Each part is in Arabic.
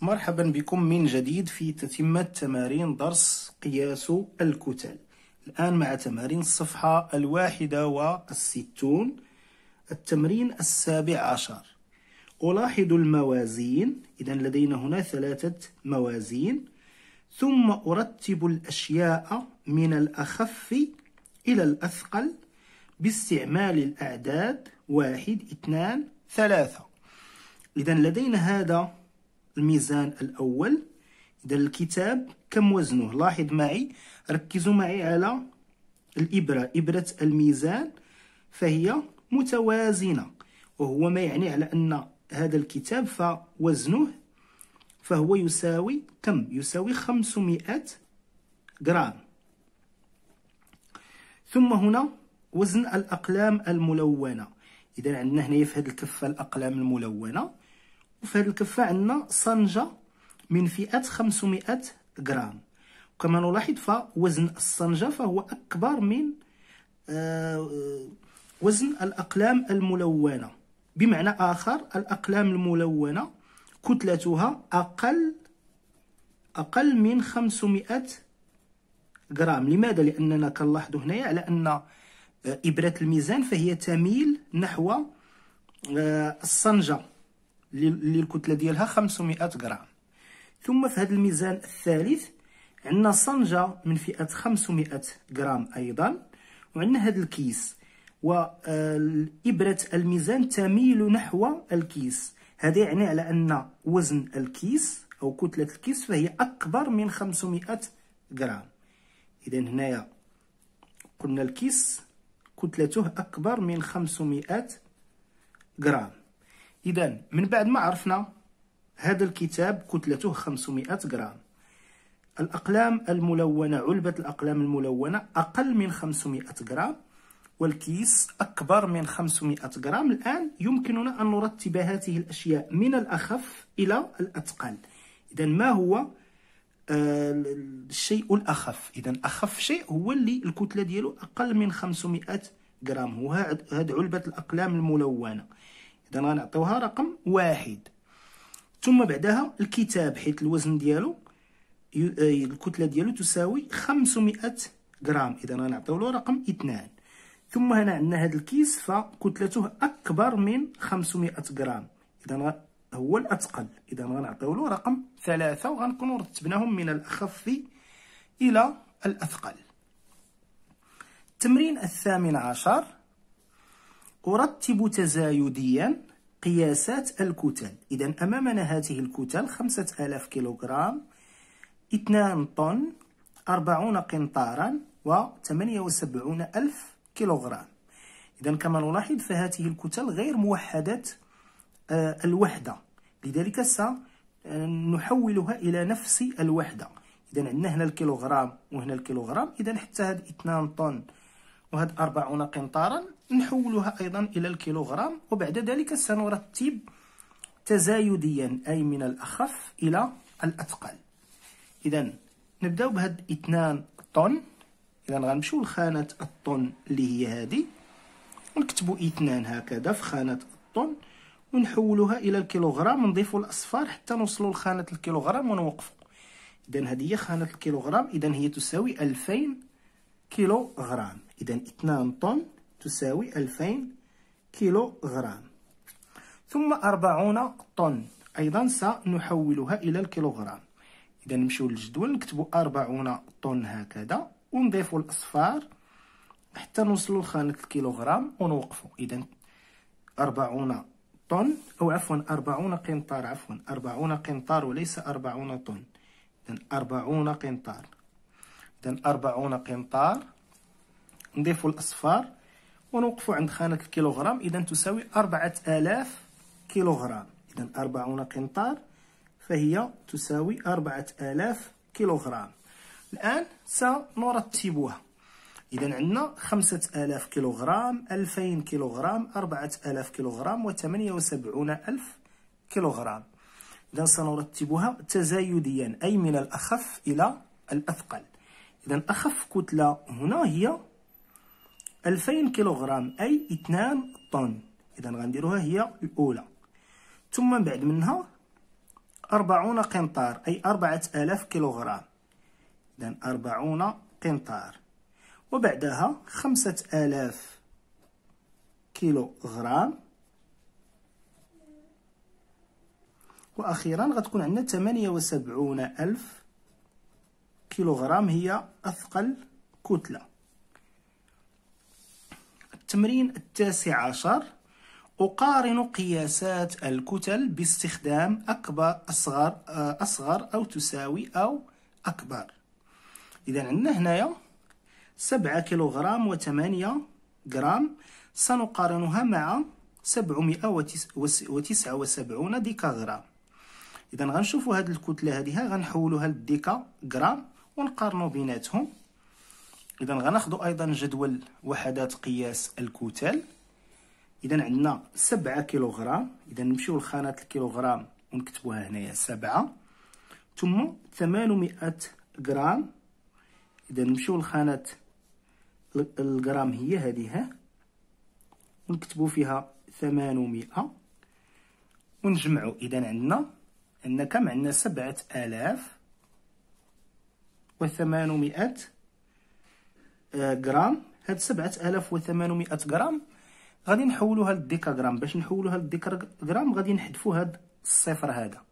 مرحبا بكم من جديد في تتمة تمارين درس قياس الكتل الآن مع تمارين الصفحة الواحدة والستون التمرين السابع عشر ألاحظ الموازين إذا لدينا هنا ثلاثة موازين ثم أرتب الأشياء من الأخف إلى الأثقل باستعمال الأعداد واحد اثنان ثلاثة إذا لدينا هذا الميزان الأول إذا الكتاب كم وزنه لاحظ معي ركزوا معي على الإبرة إبرة الميزان فهي متوازنة وهو ما يعني على أن هذا الكتاب فوزنه فهو يساوي كم يساوي 500 جرام ثم هنا وزن الأقلام الملونة إذا عندنا هنا في هذه الكفة الأقلام الملونة وفي هذه الكفه عندنا صنجه من فئه 500 غرام كما نلاحظ فوزن الصنجه فهو اكبر من آه، آه، وزن الاقلام الملونه بمعنى اخر الاقلام الملونه كتلتها اقل اقل من 500 غرام لماذا لاننا كنلاحظوا هنايا على ان آه، ابره الميزان فهي تميل نحو الصنجه اللي الكتله ديالها 500 غرام ثم في هذا الميزان الثالث عندنا صنجه من فئه 500 غرام ايضا وعندنا هذا الكيس وإبرة آه، الميزان تميل نحو الكيس هذا يعني على أن وزن الكيس أو كتلة الكيس فهي أكبر من 500 غرام إذا هنايا قلنا الكيس كتلته أكبر من 500 غرام اذا من بعد ما عرفنا هذا الكتاب كتلته 500 غرام الأقلام الملونة علبة الأقلام الملونة أقل من 500 غرام والكيس أكبر من 500 غرام الآن يمكننا أن نرتب هذه الأشياء من الأخف إلى الأثقل إذا ما هو آه، الشيء الأخف إذا أخف شيء هو اللي الكتلة ديالو أقل من 500 غرام وهذا علبة الأقلام الملونة اذا غنعطيوها رقم واحد ثم بعدها الكتاب حيت الوزن ديالو آه، الكتله ديالو تساوي 500 غرام اذا غنعطيو له رقم اثنان ثم هنا عندنا هذا الكيس فكتلته اكبر من 500 غرام اذا هو الاثقل اذا غنعطيو له رقم ثلاثة وغنكونوا رتبناهم من الاخف الى الاثقل التمرين الثامن عشر أرتب تزايديا قياسات الكتل إذا أمامنا هذه الكتل خمسة آلاف كيلوغرام اثنان طن أربعون قنطارا و وسبعون ألف كيلوغرام إذا كما نلاحظ فهذه الكتل غير موحدة آه، الوحدة لذلك سنحولها إلى نفس الوحدة إذا عندنا هنا الكيلوغرام وهنا الكيلوغرام إذا حتى هاد اثنان طن وهاد أربعون قنطارا نحولها أيضا إلى الكيلوغرام وبعد ذلك سنرتب تزايديا أي من الأخف إلى الأثقل إذا نبداو بهاد 2 طن إذا غنمشيو لخانة الطن اللي هي هادي ونكتبو 2 هكذا في خانة الطن ونحولوها إلى الكيلوغرام ونضيفو الأصفار حتى نوصلو لخانة الكيلوغرام ونوقفو إذا هذه هي خانة الكيلوغرام إذا هي تساوي ألفين كيلوغرام إذا 2 طن تساوي 2000 كيلو غرام ثم 40 طن أيضا سنحولها إلى الكيلوغرام إذا نمشيو للجدول نكتبو 40 طن هكذا ونضيفو الأصفار حتى نوصلو لخانة الكيلوغرام ونوقفو إذا 40 طن أو عفوا 40 قنطار عفوا 40 قنطار وليس 40 طن إذا 40 قنطار إذا 40 قنطار نضيفو الأصفار ونوقف عند خانة الكيلوغرام إذا تساوي أربعة آلاف كيلوغرام إذا أربعون قنطار فهي تساوي أربعة آلاف كيلوغرام الآن سنرتبها إذا عندنا خمسة آلاف كيلوغرام ألفين كيلوغرام أربعة آلاف كيلوغرام وثمانية وسبعون ألف كيلوغرام إذا سنرتبها تزايديا أي من الأخف إلى الأثقل إذا أخف كتلة هنا هي ألفين كيلوغرام أي اثنان طن إذا غنديروها هي الأولى ثم بعد منها أربعون قنطار أي أربعة آلاف كيلوغرام إذا أربعون قنطار وبعدها خمسة آلاف كيلوغرام وأخيرا غتكون عندنا تمانية وسبعون ألف كيلوغرام هي أثقل كتلة التمرين التاسع عشر أقارن قياسات الكتل باستخدام أكبر أصغر آه، أصغر أو تساوي أو أكبر إذا عندنا هنايا سبعة كيلوغرام وثمانية غرام سنقارنها مع سبعمائة وتسعة وسبعون ديكا غرام إذا غنشوفوا هاد الكتلة هذه غنحولوها لديكا غرام ونقارنوا بيناتهم اذا غناخذ ايضا جدول وحدات قياس الكتل اذا عندنا 7 كيلوغرام اذا نمشيو لخانه الكيلوغرام ونكتبوها هنايا 7 ثم 800 غرام اذا نمشيو لخانه الغرام هي هذه ونكتبوا فيها 800 ونجمعوا اذا عندنا ان كم عندنا 7000 و800 غرام هاد 7800 غرام غادي نحولوها للديكاغرام باش نحولوها للديكاغرام غادي نحذفوا هاد الصفر هذا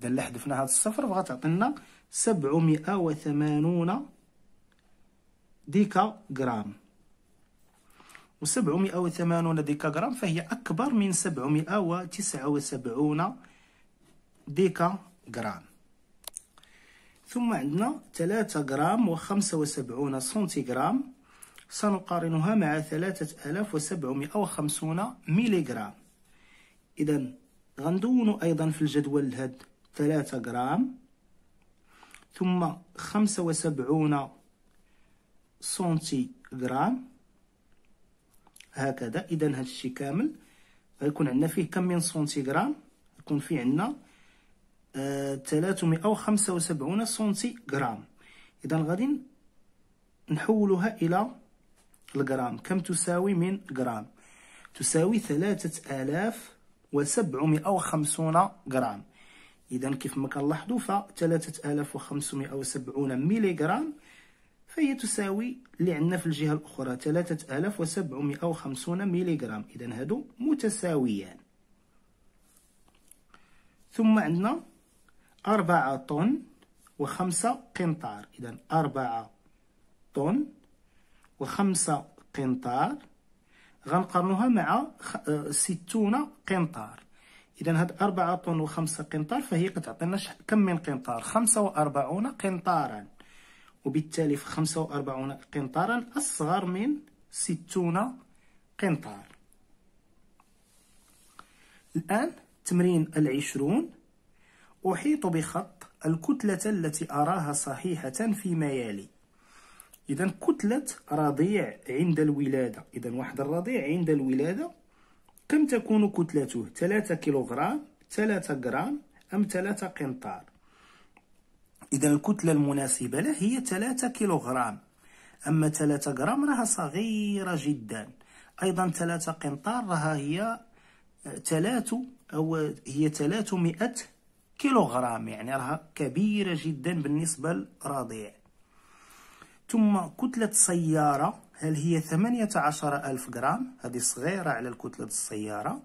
اذا الا حذفنا هاد الصفر فغتعطينا 780 ديكا غرام و 780 ديكا غرام فهي أكبر من 779 ديكا غرام ثم عندنا 3 غرام و75 سنتيغرام سنقارنها مع 3750 ميلي غرام إذا غندون أيضا في الجدول هاد 3 غرام ثم 75 سنتيغرام هكذا إذا هاد الشي كامل غيكون عندنا فيه كم من سنتيغرام يكون فيه عندنا 375 سنتي غرام اذا غادي نحولها الى الغرام كم تساوي من غرام تساوي 3750 غرام اذا كيف ما كنلاحظوا ف 3570 ميلي غرام فهي تساوي اللي عندنا في الجهه الاخرى 3750 ميلي غرام اذا هادو متساويان ثم عندنا أربعة طن وخمسة قنطار إذا أربعة طن وخمسة قنطار غنقارنوها مع آه، ستون قنطار إذا هاد أربعة طن وخمسة قنطار فهي كتعطينا كم من قنطار خمسة وأربعون قنطارا وبالتالي في خمسة وأربعون قنطارا أصغر من ستون قنطار الآن تمرين العشرون أحيط بخط الكتلة التي أراها صحيحة فيما يلي إذا كتلة رضيع عند الولادة إذا واحد الرضيع عند الولادة كم تكون كتلته 3 كيلوغرام 3 غرام أم 3 قنطار إذا الكتلة المناسبة له هي 3 كيلوغرام أما 3 غرام راها صغيرة جدا أيضا 3 قنطار راها هي 3 أو هي 300 كيلوغرام يعني راها كبيرة جدا بالنسبة للرضيع ثم كتلة سياره هل هي عشر ألف غرام هذه صغيرة على كتلة السيارة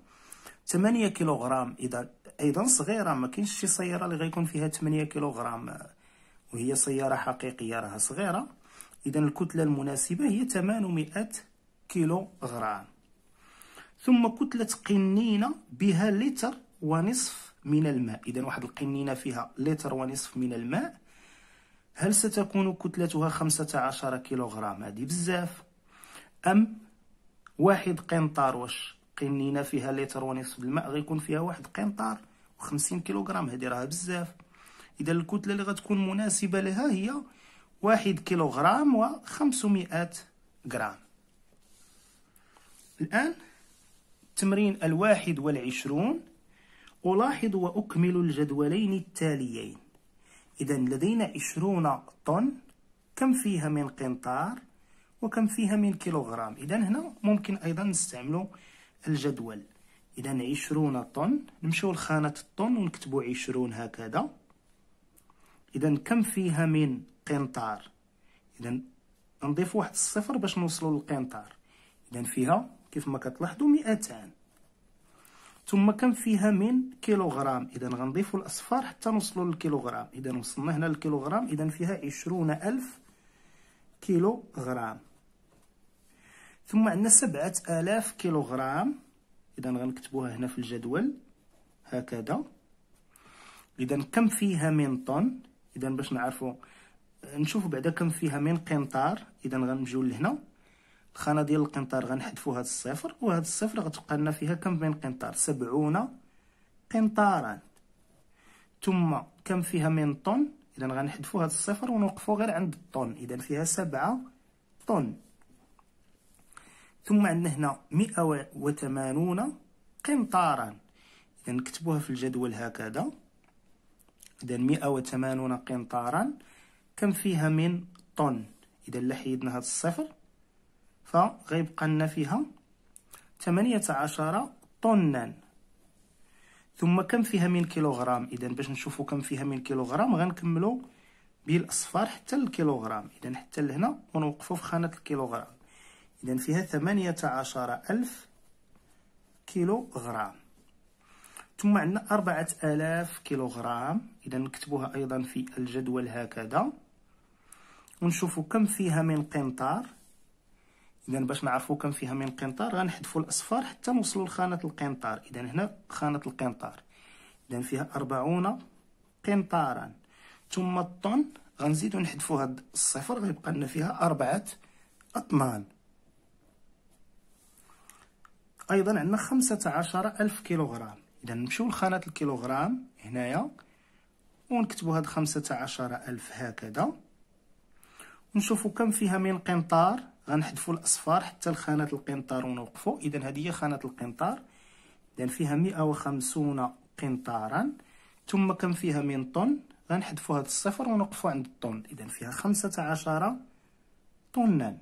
8 كيلوغرام إذا أيضا صغيرة ما كاينش شي سيارة اللي غيكون فيها 8 كيلوغرام وهي سيارة حقيقية راها صغيرة إذا الكتلة المناسبة هي 800 كيلوغرام ثم كتلة قنينة بها لتر ونصف من الماء إذا واحد القنينة فيها لتر ونصف من الماء هل ستكون كتلتها 15 كيلوغرام هذه بزاف أم واحد قنطار واش قنينة فيها لتر ونصف الماء غيكون فيها واحد قنطار وخمسين كيلوغرام هذه راه بزاف إذا الكتلة اللي غتكون مناسبة لها هي واحد كيلوغرام و500 غرام الآن التمرين الواحد والعشرون ألاحظ وأكمل الجدولين التاليين إذا لدينا عشرون طن كم فيها من قنطار وكم فيها من كيلوغرام إذا هنا ممكن أيضا نستعمل الجدول إذا عشرون طن نمشيو لخانة الطن ونكتبو عشرون هكذا إذا كم فيها من قنطار إذا نضيف واحد الصفر باش نوصلو للقنطار إذا فيها كيف ما كتلاحظوا مئتان ثم كم فيها من كيلوغرام اذا غنضيفوا الاصفار حتى نوصلوا للكيلوغرام اذا وصلنا هنا للكيلوغرام اذا فيها عشرون الف كيلوغرام ثم عندنا سبعة آلاف كيلوغرام إذا غنكتبوها هنا في الجدول هكذا إذا كم فيها من طن إذا باش نعرفوا نشوفوا بعدا كم فيها من قنطار إذا غنمشيو لهنا الخانه ديال القنطار غنحذفو هاد الصفر وهاد الصفر غتبقى لنا فيها كم من قنطار سبعون قنطارا ثم كم فيها من طن اذا غنحذفو هاد الصفر ونوقفو غير عند الطن اذا فيها سبعة طن ثم عندنا هنا مئة وثمانون قنطارا اذا نكتبوها في الجدول هكذا اذا مئة وثمانون قنطارا كم فيها من طن اذا لحيدنا هاد الصفر فغيبقى لنا فيها 18 طنا ثم كم فيها من كيلوغرام اذا باش نشوفوا كم فيها من كيلوغرام غنكملوا بالاصفار حتى الكيلوغرام اذا حتى لهنا ونوقفوا في خانه الكيلوغرام اذا فيها 18000 كيلوغرام ثم عندنا 4000 كيلوغرام اذا نكتبوها ايضا في الجدول هكذا ونشوفوا كم فيها من قنطار اذا باش نعرفو كم فيها من قنطار غنحذفو الاصفار حتى نوصلو لخانه القنطار اذا هنا خانه القنطار اذا فيها 40 قنطارا ثم الطن غنزيدو نحذفو هاد الصفر غيبقى لنا فيها أربعة أطنان أيضا عندنا خمسة عشر ألف كيلوغرام إذا نمشيو لخانة الكيلوغرام هنايا ونكتبو هاد خمسة عشر ألف هكذا ونشوفو كم فيها من قنطار غنحذفوا الاصفار حتى لخانه القنطار ونوقفوا اذا هذه هي خانه القنطار اذا فيها 150 قنطارا ثم كم فيها من طن غنحذفوا هذا الصفر ونوقفوا عند الطن اذا فيها 15 طنا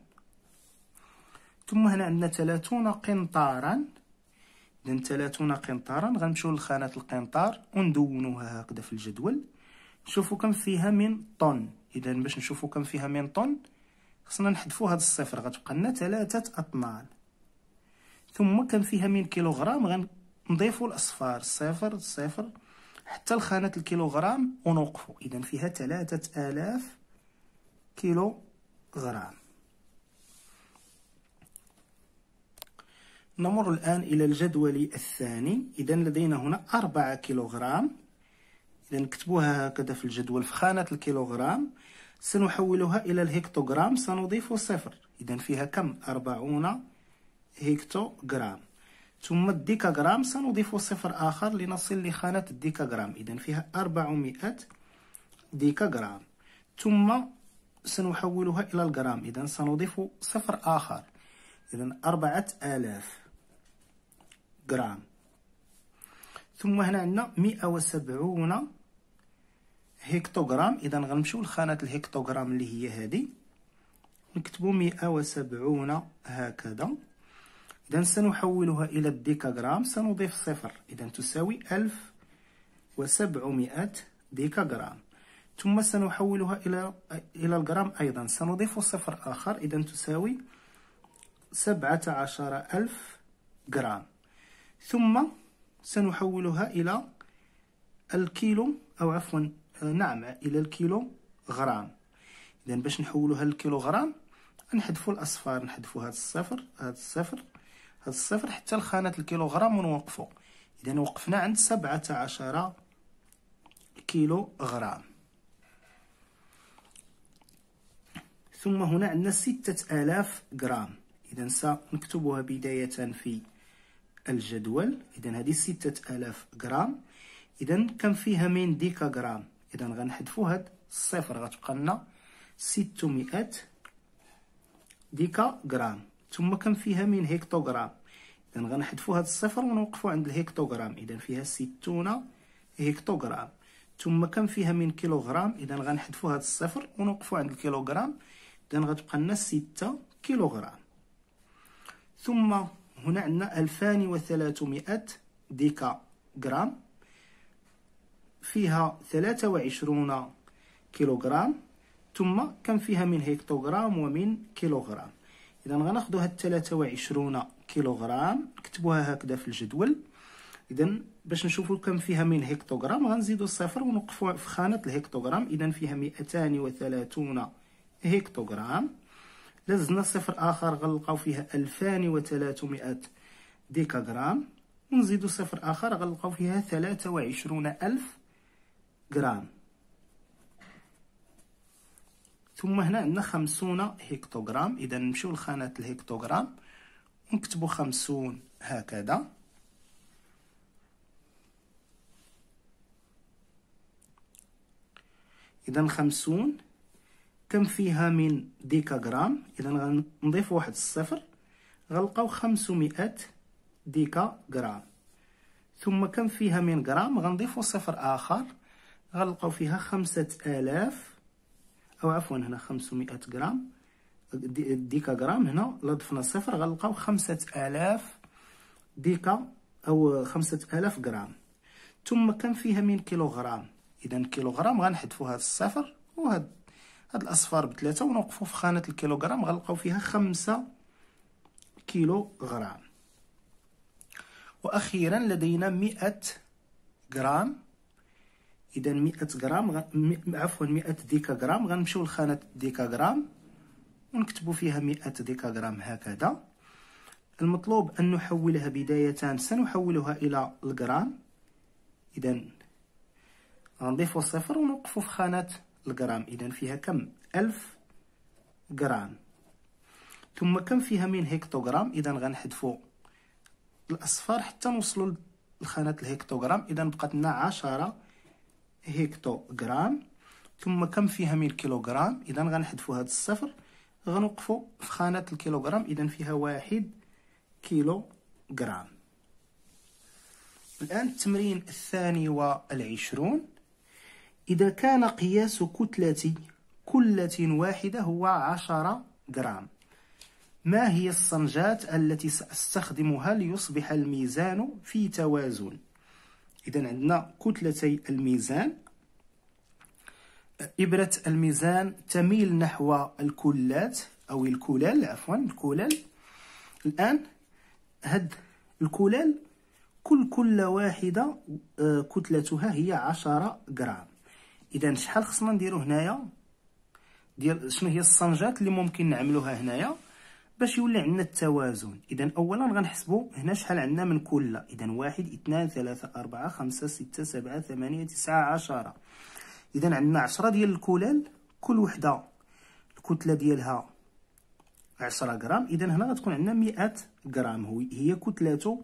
ثم هنا عندنا 30 قنطارا اذا 30 قنطارا غنمشيو لخانه القنطار وندونوها هكذا في الجدول نشوفوا كم فيها من طن اذا باش نشوفوا كم فيها من طن خصنا نحذفوا هذا الصفر غتبقى لنا 3 اطنان ثم كان فيها من كيلوغرام غنضيفوا الاصفار صفر صفر حتى لخانة الكيلوغرام ونوقفوا اذا فيها الاف كيلوغرام نمر الآن إلى الجدول الثاني إذا لدينا هنا أربعة كيلوغرام إذا نكتبوها هكذا في الجدول في خانة الكيلوغرام سنحولها إلى الهكتوغرام سنضيف صفر إذا فيها كم أربعون هكتوغرام ثم الديكاغرام سنضيف صفر آخر لنصل لخانة الديكاغرام إذا فيها أربعمائة ديكاغرام ثم سنحولها إلى الجرام إذا سنضيف صفر آخر إذا أربعة آلاف جرام ثم هنا عندنا مئة وسبعون هكتوغرام اذا غنمشيو لخانه الهكتوغرام اللي هي هذه نكتبو مئة هكذا إذا سنحولها إلى الديكاغرام سنضيف صفر إذا تساوي ألف ديكاغرام ثم سنحولها إلى إلى الجرام أيضا سنضيف صفر آخر إذا تساوي سبعة عشر ألف جرام ثم سنحولها إلى الكيلو أو عفوا نعم إلى الكيلو غرام إذا باش نحولوها للكيلوغرام نحذفوا الأصفار نحذفوا هذا الصفر هذا الصفر هذا الصفر حتى لخانة الكيلوغرام ونوقفوا إذا وقفنا عند سبعة عشر كيلو غرام ثم هنا عندنا ستة آلاف غرام إذا سنكتبها بداية في الجدول إذا هذه ستة آلاف غرام إذا كم فيها من ديكا غرام اذا غنحذفوا هاد الصفر غتبقى لنا 600 ديكا غرام ثم كم فيها من هكتوغرام اذا غنحذفوا هاد الصفر ونوقفوا عند الهكتوغرام اذا فيها 60 هكتوغرام ثم كم فيها من كيلوغرام اذا غنحذفوا هاد الصفر ونوقفوا عند الكيلوغرام اذا غتبقى لنا 6 كيلوغرام ثم هنا عندنا 2300 ديكا غرام فيها 23 كيلوغرام ثم كم فيها من هكتوغرام ومن كيلوغرام اذا غناخذوا هاد 23 كيلوغرام نكتبوها هكذا في الجدول اذا باش نشوفوا كم فيها من هكتوغرام غنزيدوا الصفر ونوقفوا في خانه الهكتوغرام اذا فيها 230 هكتوغرام لازلنا صفر اخر غنلقاو فيها 2300 ديكاغرام ونزيدوا صفر اخر غنلقاو فيها 23000 جرام ثم هنا عندنا خمسون هكتوغرام اذا نمشيو لخانه الهكتوغرام ونكتبو خمسون هكذا اذا خمسون كم فيها من ديكاغرام اذا غنضيف واحد الصفر غنلقاو خمسمائة ديكاغرام ثم كم فيها من غرام غنضيفو صفر اخر غنلقاو فيها خمسة آلاف أو عفوا هنا خمسمائة غرام ديكا غرام هنا لضفنا ضفنا صفر غنلقاو خمسة آلاف ديكا أو خمسة آلاف غرام ثم كم فيها من كيلوغرام إذا كيلوغرام غنحذفو هاد الصفر وهاد هاد الأصفار بثلاثة ونوقفو في خانة الكيلوغرام غنلقاو فيها خمسة كيلوغرام وأخيرا لدينا مئة غرام اذا 100 غرام غ... م... عفوا 100 ديكاغرام غنمشيو لخانه ديكاغرام ونكتبوا فيها 100 ديكاغرام هكذا المطلوب ان نحولها بدايه سنحولها الى الغرام اذا غنضيفوا صفر ونوقفوا في خانه الغرام اذا فيها كم 1000 غرام ثم كم فيها من هكتوغرام اذا غنحذفوا الاصفار حتى نوصلوا لخانه الهكتوغرام اذا بقات لنا 10 هكتو جرام ثم كم فيها من الكيلوغرام اذا غنحذفوا هذا الصفر غنوقفوا في خانه الكيلوغرام اذا فيها واحد كيلو الان التمرين الثاني والعشرون اذا كان قياس كتله كله واحده هو عشرة جرام ما هي الصنجات التي سأستخدمها ليصبح الميزان في توازن اذا عندنا كتلتي الميزان ابره الميزان تميل نحو الكلات او الكلال عفوا الكلال الان هاد الكلال كل كل واحده آه، كتلتها هي 10 غرام اذا شحال خصنا نديرو هنايا ديال شنو هي الصنجات اللي ممكن نعملوها هنايا باش يولي عندنا التوازن اذا اولا غنحسبوا هنا شحال عندنا من كل اذا واحد اثنان ثلاثة أربعة خمسة ستة سبعة ثمانية تسعة عشرة اذا عندنا عشرة ديال الكلال كل وحدة الكتلة ديالها عشرة غرام اذا هنا غتكون عندنا مئة غرام هي كتلته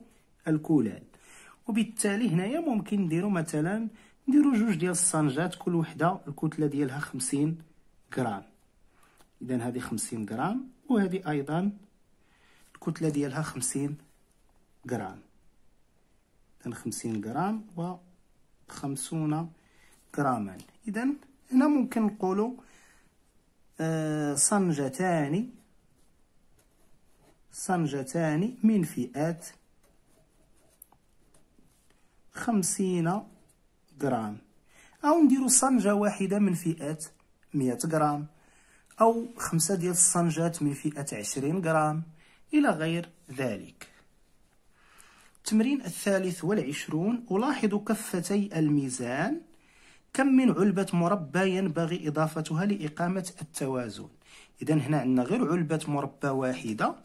الكلال وبالتالي هنايا ممكن نديرو مثلا نديرو جوج ديال الصنجات كل وحده الكتله ديالها خمسين غرام اذا هذه خمسين غرام وهذه ايضا الكتله ديالها خمسين غرام إذن خمسين غرام و خمسون غراما اذا هنا ممكن نقولوا آه، صنجتان صنجتان من فئات خمسين غرام او نديرو صنجه واحده من فئات مئة غرام أو خمسة ديال الصنجات من فئة عشرين غرام إلى غير ذلك التمرين الثالث والعشرون ألاحظ كفتي الميزان كم من علبة مربى ينبغي إضافتها لإقامة التوازن إذا هنا عندنا غير علبة مربى واحدة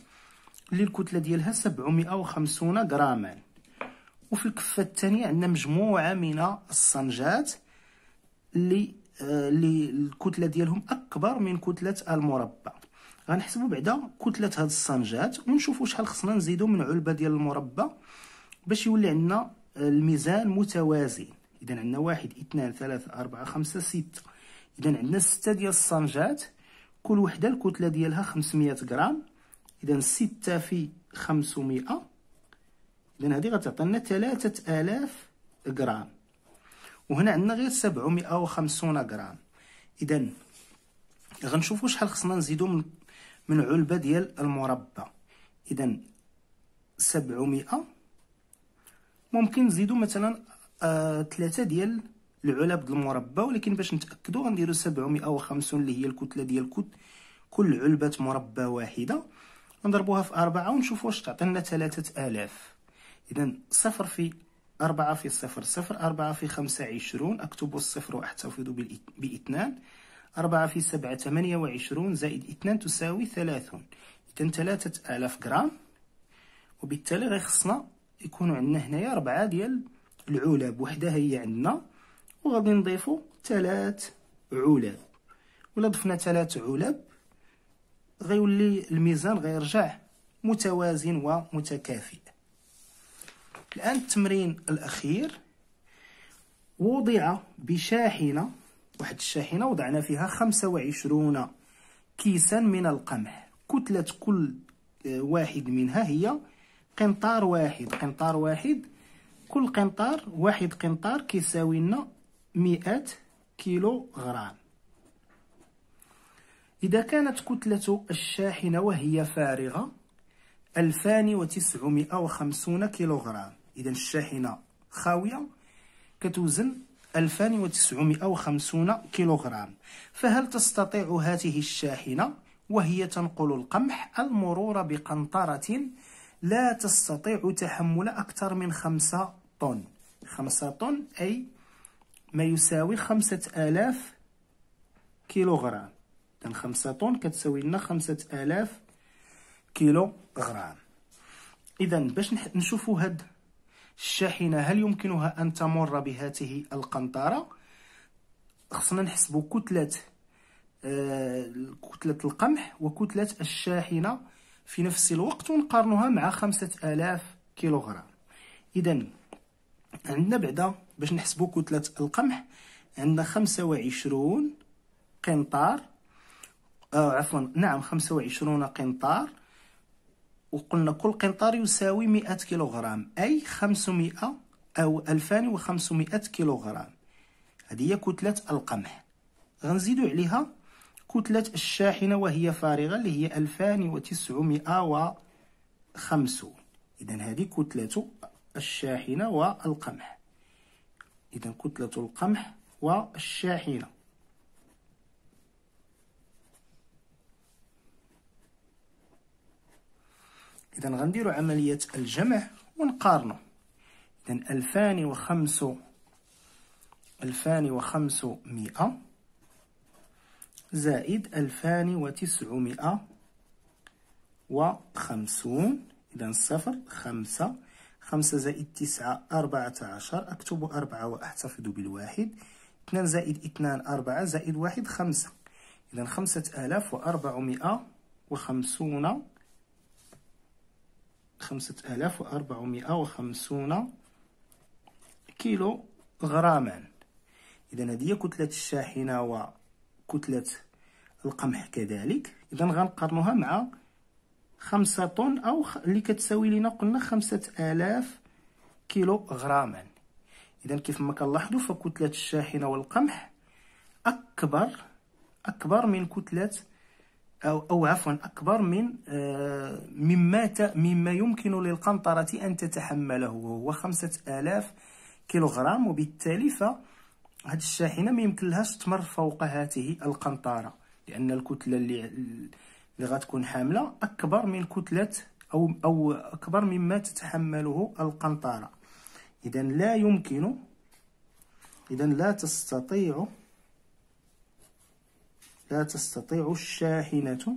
اللي الكتلة ديالها 750 غراما وفي الكفة الثانية عندنا مجموعة من الصنجات اللي آه، اللي الكتله ديالهم اكبر من كتله المربع غنحسبوا بعدا كتله هاد الصنجات ونشوفوا شحال خصنا نزيدو من علبه ديال المربع باش يولي عندنا آه، الميزان متوازي اذا عندنا واحد اثنان ثلاثة أربعة خمسة ستة اذا عندنا ستة ديال الصنجات كل وحده الكتله ديالها 500 غرام اذا ستة في 500 اذا هذه غتعطينا 3000 غرام وهنا عندنا غير 750 غرام اذا غنشوفوا شحال خصنا نزيدو من من علبه ديال المربى اذا 700 ممكن نزيدو مثلا آه، ثلاثة آه ديال العلب المربى ولكن باش نتاكدوا غنديروا 750 اللي هي الكتله ديال كت كل علبه مربى واحده نضربوها في أربعة ونشوف واش تعطينا 3000 اذا صفر في أربعة في صفر صفر أربعة في خمسة عشرون أكتب الصفر وأحتفظ باثنان أربعة في سبعة ثمانية وعشرون زائد اثنان تساوي ثلاثون إذن ثلاثة آلاف غرام وبالتالي غيخصنا يكون عندنا هنايا ربعة ديال العلب وحدة هي عندنا وغادي نضيفو ثلاث علب ولا ضفنا ثلاث علب غيولي الميزان غيرجع متوازن ومتكافئ الآن التمرين الأخير وضع بشاحنة واحد الشاحنة وضعنا فيها 25 كيسا من القمح كتلة كل آه، واحد منها هي قنطار واحد قنطار واحد كل قنطار واحد قنطار كيساوي لنا 100 كيلو غرام إذا كانت كتلة الشاحنة وهي فارغة 2950 كيلوغرام اذا الشاحنه خاويه كتوزن 2950 كيلوغرام فهل تستطيع هذه الشاحنه وهي تنقل القمح المرور بقنطره لا تستطيع تحمل اكثر من 5 طن 5 طن اي ما يساوي 5000 كيلوغرام إذن 5 طن كتساوي لنا 5000 كيلوغرام اذا باش نشوفوا هذا الشاحنة هل يمكنها أن تمر بهاته القنطرة خصنا نحسبوا كتلة آه، كتلة القمح وكتلة الشاحنة في نفس الوقت ونقارنها مع خمسة آلاف كيلوغرام إذا عندنا بعدا باش نحسبوا كتلة القمح عندنا خمسة وعشرون قنطار آه عفوا نعم خمسة وعشرون قنطار وقلنا كل قنطار يساوي 100 كيلوغرام أي 500 أو 2500 كيلوغرام هذه هي كتلة القمح غنزيدو عليها كتلة الشاحنة وهي فارغة اللي هي 2950 إذا هذه كتلة الشاحنة والقمح إذا كتلة القمح والشاحنة إذا غنديرو عملية الجمع ونقارنو إذا ألفان وخمس ألفان وخمسمائة زائد ألفان وتسعمائة وخمسون إذا صفر خمسة خمسة زائد تسعة أربعة عشر أكتب أربعة وأحتفظ بالواحد اثنان زائد اثنان أربعة زائد واحد خمسة إذا خمسة آلاف وأربعمائة وخمسون خمسة آلاف وأربعمائة وخمسون كيلو غراما إذا هذه كتلة الشاحنة وكتلة القمح كذلك إذا غنقارنوها مع خمسة طن أو اللي كتساوي لنا قلنا خمسة آلاف كيلو غراما إذا كيف ما كنلاحظوا فكتلة الشاحنة والقمح أكبر أكبر من كتلة أو, أو عفوا أكبر من آه، مما مما يمكن للقنطرة أن تتحمله وهو 5000 كيلوغرام وبالتالي فهاد الشاحنة ما لهاش تمر فوق هذه القنطرة لأن الكتلة اللي اللي غتكون حاملة أكبر من كتلة أو أو أكبر مما تتحمله القنطرة إذا لا يمكن إذا لا تستطيع لا تستطيع الشاحنة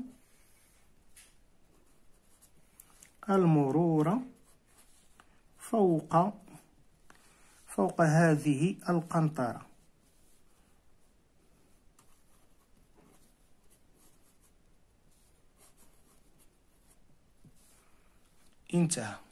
المرور فوق فوق هذه القنطرة انتهى